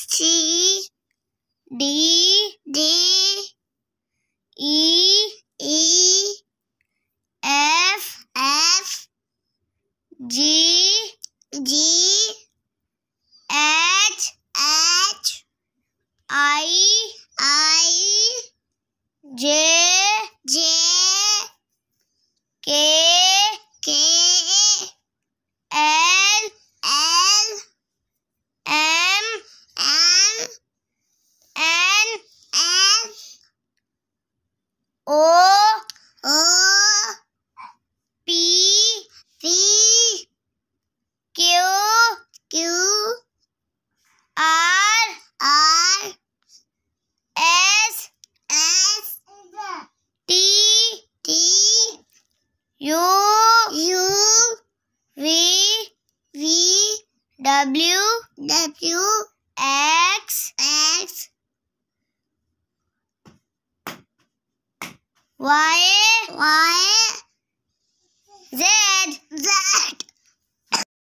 C D D E E F F G G H H I I J J K O uh P C Q Q R R S S T T U U V V W W Y, Y, Z.